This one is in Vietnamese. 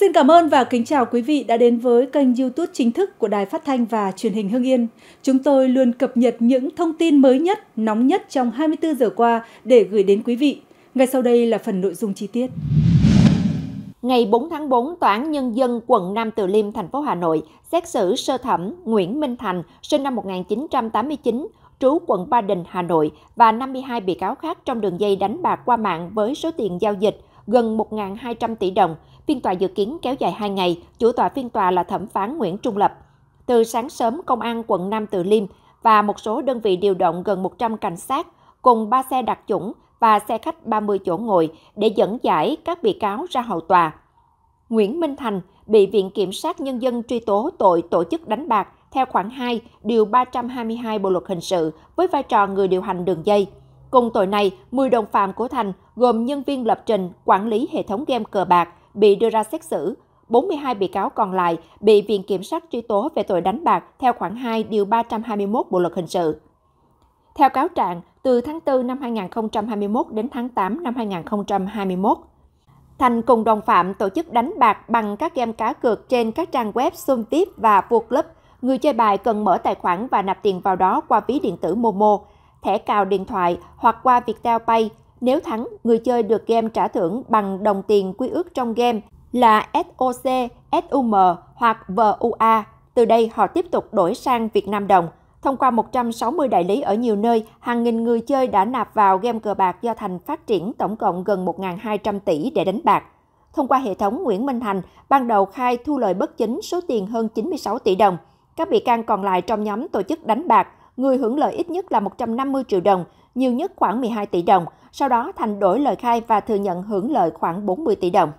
Xin cảm ơn và kính chào quý vị đã đến với kênh YouTube chính thức của Đài Phát thanh và Truyền hình Hưng Yên. Chúng tôi luôn cập nhật những thông tin mới nhất, nóng nhất trong 24 giờ qua để gửi đến quý vị. Ngay sau đây là phần nội dung chi tiết. Ngày 4 tháng 4, Tòa án Nhân dân quận Nam Từ Liêm, thành phố Hà Nội xét xử sơ thẩm Nguyễn Minh Thành, sinh năm 1989, trú quận Ba Đình, Hà Nội và 52 bị cáo khác trong đường dây đánh bạc qua mạng với số tiền giao dịch gần 1.200 tỷ đồng. Phiên tòa dự kiến kéo dài 2 ngày, chủ tòa phiên tòa là thẩm phán Nguyễn Trung Lập. Từ sáng sớm, Công an quận Nam Từ Liêm và một số đơn vị điều động gần 100 cảnh sát cùng 3 xe đặc chủng và xe khách 30 chỗ ngồi để dẫn giải các bị cáo ra hầu tòa. Nguyễn Minh Thành bị Viện Kiểm sát Nhân dân truy tố tội tổ chức đánh bạc theo khoản 2, điều 322 Bộ Luật Hình sự với vai trò người điều hành đường dây. Cùng tội này, 10 đồng phạm của Thành gồm nhân viên lập trình, quản lý hệ thống game cờ bạc bị đưa ra xét xử. 42 bị cáo còn lại bị Viện Kiểm sát truy tố về tội đánh bạc theo khoản 2 điều 321 Bộ Luật Hình sự. Theo cáo trạng, từ tháng 4 năm 2021 đến tháng 8 năm 2021, Thành cùng đồng phạm tổ chức đánh bạc bằng các game cá cược trên các trang web Zoom Tiếp và Vua Club. Người chơi bài cần mở tài khoản và nạp tiền vào đó qua ví điện tử Momo thẻ cào điện thoại hoặc qua Viettel Pay. Nếu thắng, người chơi được game trả thưởng bằng đồng tiền quy ước trong game là SOC, SUM hoặc VUA. Từ đây họ tiếp tục đổi sang Việt Nam đồng. Thông qua 160 đại lý ở nhiều nơi, hàng nghìn người chơi đã nạp vào game cờ bạc do Thành phát triển tổng cộng gần 1.200 tỷ để đánh bạc. Thông qua hệ thống Nguyễn Minh Thành, ban đầu khai thu lợi bất chính số tiền hơn 96 tỷ đồng. Các bị can còn lại trong nhóm tổ chức đánh bạc người hưởng lợi ít nhất là 150 triệu đồng, nhiều nhất khoảng 12 tỷ đồng, sau đó Thành đổi lời khai và thừa nhận hưởng lợi khoảng 40 tỷ đồng.